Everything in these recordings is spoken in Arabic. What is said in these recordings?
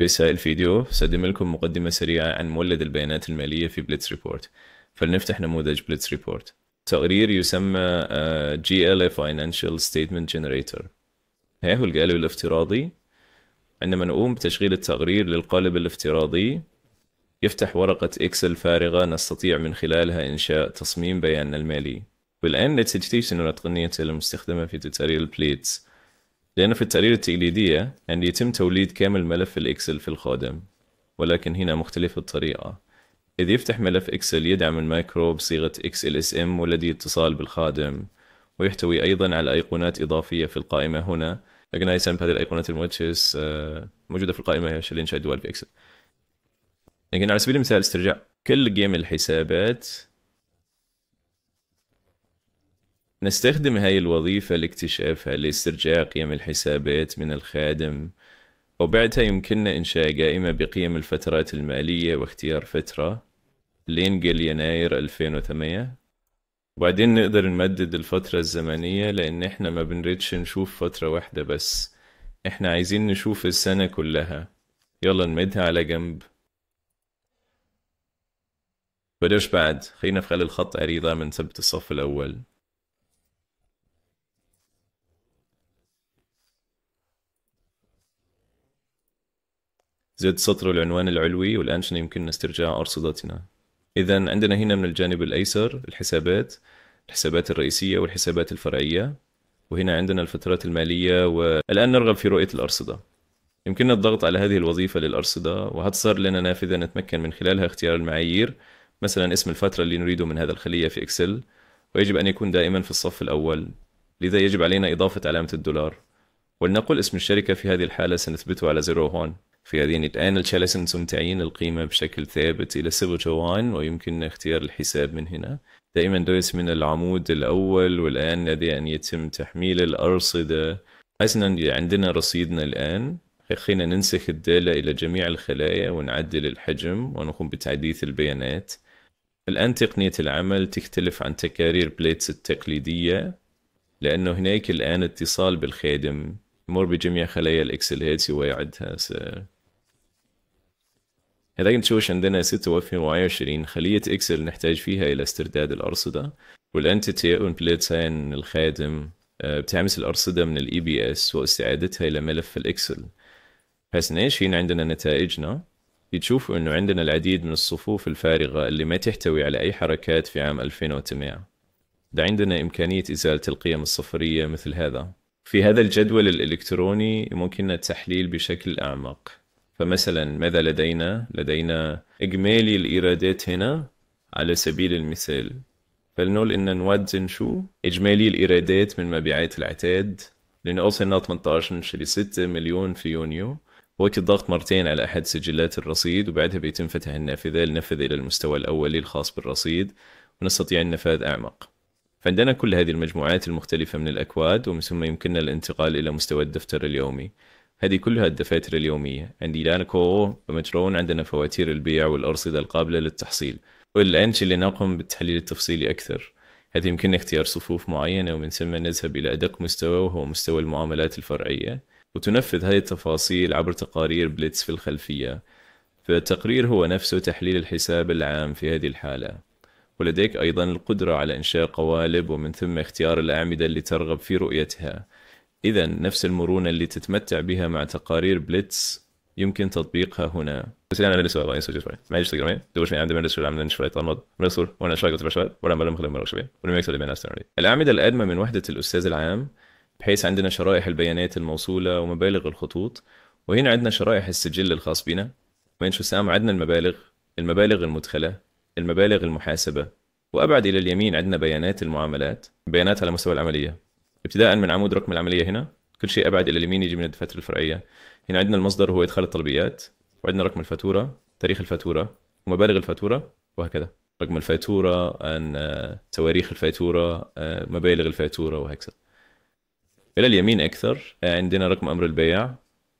في سائل الفيديو سأقدم لكم مقدمة سريعة عن مولد البيانات المالية في بليتس ريبورت فلنفتح نموذج بليتس ريبورت تقرير يسمى آه، GLA Financial Statement Generator ها هو القالب الافتراضي عندما نقوم بتشغيل التقرير للقالب الافتراضي يفتح ورقة إكسل فارغة نستطيع من خلالها إنشاء تصميم بياننا المالي والآن لتكتشف تقنية المستخدمة في توتوريال بليتس لأن في التقرير التقليدية أن يعني يتم توليد كامل ملف الإكسل في الخادم ولكن هنا مختلف الطريقة إذ يفتح ملف إكسل يدعم المايكرو بصيغة XLSM والذي اتصال بالخادم ويحتوي أيضا على أيقونات إضافية في القائمة هنا لكن هاي سمت هذه الأيقونات المودجز آه، موجودة في القائمة اللي نشاهدوها في إكسل لكن على سبيل المثال استرجاع كل جيم الحسابات نستخدم هاي الوظيفة لاكتشافها لاسترجاع قيم الحسابات من الخادم وبعدها يمكننا إنشاء قائمة بقيم الفترات المالية واختيار فترة لينقل يناير 2008 وبعدين نقدر نمدد الفترة الزمنية لأن إحنا ما بنريدش نشوف فترة واحدة بس إحنا عايزين نشوف السنة كلها يلا نمدها على جنب بدوش بعد خلينا في خلال الخط عريضة من ثبت الصف الأول زد سطر العنوان العلوي والآن شنو يمكننا استرجاع أرصدتنا إذا عندنا هنا من الجانب الأيسر الحسابات الحسابات الرئيسية والحسابات الفرعية وهنا عندنا الفترات المالية والآن نرغب في رؤية الأرصدة يمكننا الضغط على هذه الوظيفة للأرصدة وهتصار لنا نافذة نتمكن من خلالها اختيار المعايير مثلا اسم الفترة اللي نريده من هذا الخلية في إكسل ويجب أن يكون دائما في الصف الأول لذا يجب علينا إضافة علامة الدولار ولنقل اسم الشركة في هذه الحالة سنثبته على زيرو هون في هذه الآن لسنس تعيين القيمة بشكل ثابت إلى سبوتوان ويمكننا اختيار الحساب من هنا دائما دوس من العمود الأول والآن الذي أن يتم تحميل الأرصدة حسنا عندنا رصيدنا الآن خلينا ننسخ الدالة إلى جميع الخلايا ونعدل الحجم ونقوم بتحديث البيانات الآن تقنية العمل تختلف عن تكارير بليتس التقليدية لأنه هناك الآن اتصال بالخادم يمر بجميع خلايا الإكسل هاتس ويعدها لكن تشوش عندنا 26 خلية إكسل نحتاج فيها إلى استرداد الأرصدة والأنتيتي ساين الخادم آه، بتعمس الأرصدة من الإي بي إس واستعادتها إلى ملف الإكسل بس إيش هنا عندنا نتائجنا بتشوفوا إنه عندنا العديد من الصفوف الفارغة اللي ما تحتوي على أي حركات في عام 2008 ده عندنا إمكانية إزالة القيم الصفرية مثل هذا في هذا الجدول الإلكتروني ممكن التحليل بشكل أعمق فمثلا ماذا لدينا؟ لدينا إجمالي الإيرادات هنا على سبيل المثال فلنقول إن نوزن شو؟ إجمالي الإيرادات من مبيعات العتاد لأن أوصلنا 18 نشري 6 مليون في يونيو وقت الضغط مرتين على أحد سجلات الرصيد وبعدها بيتم فتح النافذة لنفذ إلى المستوى الأولي الخاص بالرصيد ونستطيع النفاذ أعمق فعندنا كل هذه المجموعات المختلفة من الأكواد ومن ثم يمكننا الانتقال إلى مستوى الدفتر اليومي هذه كلها الدفاتر اليومية عندي لانكو ومجرون عندنا فواتير البيع والأرصدة القابلة للتحصيل والأنش اللي نقوم بالتحليل التفصيلي أكثر هذا يمكننا اختيار صفوف معينة ومن ثم نذهب إلى أدق مستوى وهو مستوى المعاملات الفرعية وتنفذ هذه التفاصيل عبر تقارير بليتس في الخلفية فالتقرير هو نفسه تحليل الحساب العام في هذه الحالة ولديك أيضا القدرة على إنشاء قوالب ومن ثم اختيار الأعمدة اللي ترغب في رؤيتها إذا نفس المرونة اللي تتمتع بها مع تقارير بليتس يمكن تطبيقها هنا بس انا لسه ما يسوي شوي ما يجي تقرا دور شوي عندي مدرسة عندنا شوي طنط مرسول وانا شوي كنت بشوي ولا بلا مخدم مرة شوي ولا ميكس بين الأعمدة الأدمى من وحدة الأستاذ العام بحيث عندنا شرائح البيانات الموصولة ومبالغ الخطوط وهنا عندنا شرائح السجل الخاص بنا وين شو سام عندنا المبالغ المبالغ المدخلة المبالغ المحاسبة وأبعد إلى اليمين عندنا بيانات المعاملات بيانات على مستوى العملية ابتداء من عمود رقم العمليه هنا كل شيء ابعد الى اليمين يجي من الدفاتر الفرعيه هنا عندنا المصدر هو ادخال الطلبيات وعندنا رقم الفاتوره تاريخ الفاتوره ومبالغ الفاتوره وهكذا رقم الفاتوره ان آه، تواريخ الفاتوره آه، مبالغ الفاتوره وهكذا الى اليمين اكثر آه، عندنا رقم امر البيع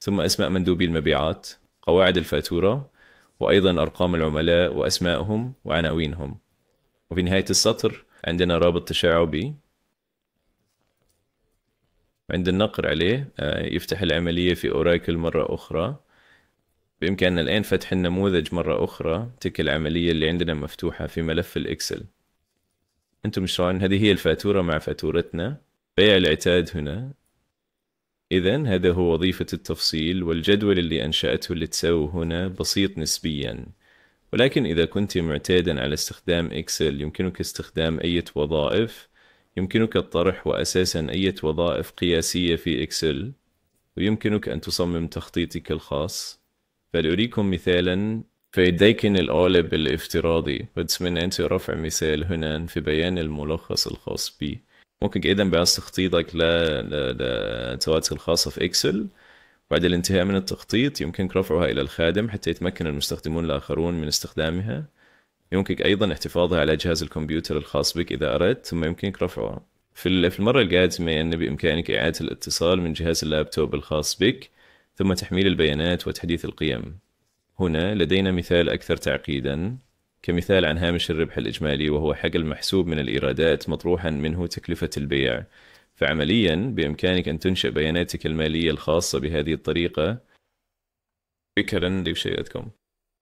ثم اسماء مندوبي المبيعات قواعد الفاتوره وايضا ارقام العملاء واسمائهم وعناوينهم وفي نهايه السطر عندنا رابط تشعبي عند النقر عليه آه، يفتح العملية في أوراكل مرة أخرى بإمكاننا الآن فتح النموذج مرة أخرى تلك العملية اللي عندنا مفتوحة في ملف الإكسل أنتم شلون هذه هي الفاتورة مع فاتورتنا بيع العتاد هنا إذا هذا هو وظيفة التفصيل والجدول اللي أنشأته اللي تساوي هنا بسيط نسبيا ولكن إذا كنت معتادا على استخدام إكسل يمكنك استخدام أي وظائف يمكنك الطرح وأساسا أي وظائف قياسية في إكسل ويمكنك أن تصمم تخطيطك الخاص فلأريكم مثالا في ديكن الأولب الافتراضي بتمنى أنت رفع مثال هنا في بيان الملخص الخاص بي ممكن أيضا بعث تخطيطك للتواتس الخاصة في إكسل بعد الانتهاء من التخطيط يمكنك رفعها إلى الخادم حتى يتمكن المستخدمون الآخرون من استخدامها يمكنك أيضا احتفاظها على جهاز الكمبيوتر الخاص بك إذا أردت ثم يمكنك رفعها في المرة القادمة أن بإمكانك إعادة الاتصال من جهاز اللابتوب الخاص بك ثم تحميل البيانات وتحديث القيم هنا لدينا مثال أكثر تعقيدا كمثال عن هامش الربح الإجمالي وهو حق المحسوب من الإيرادات مطروحا منه تكلفة البيع فعمليا بإمكانك أن تنشئ بياناتك المالية الخاصة بهذه الطريقة فكرا لشيئتكم